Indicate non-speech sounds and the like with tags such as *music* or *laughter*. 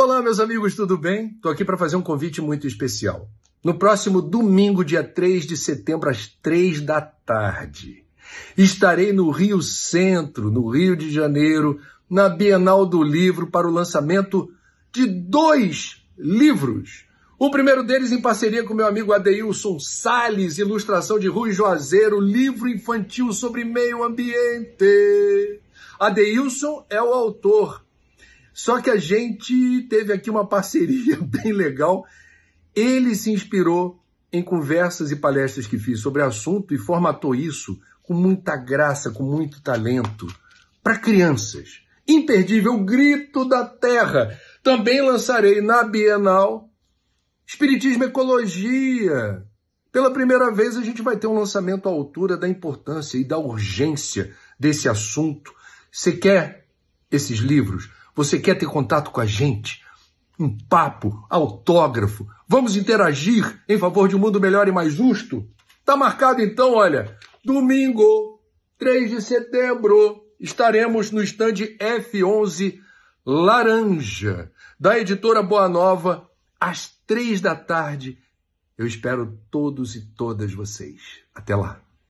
Olá, meus amigos, tudo bem? Estou aqui para fazer um convite muito especial. No próximo domingo, dia 3 de setembro, às 3 da tarde, estarei no Rio Centro, no Rio de Janeiro, na Bienal do Livro, para o lançamento de dois livros. O primeiro deles em parceria com meu amigo Adeilson Sales, ilustração de Rui Juazeiro, livro infantil sobre meio ambiente. Adeilson é o autor só que a gente teve aqui uma parceria *laughs* bem legal. Ele se inspirou em conversas e palestras que fiz sobre assunto e formatou isso com muita graça, com muito talento, para crianças. Imperdível Grito da Terra. Também lançarei na Bienal Espiritismo Ecologia. Pela primeira vez, a gente vai ter um lançamento à altura da importância e da urgência desse assunto. Você quer esses livros? Você quer ter contato com a gente? Um papo, autógrafo. Vamos interagir em favor de um mundo melhor e mais justo? Tá marcado então, olha, domingo, 3 de setembro, estaremos no stand F11 Laranja, da editora Boa Nova, às três da tarde. Eu espero todos e todas vocês. Até lá!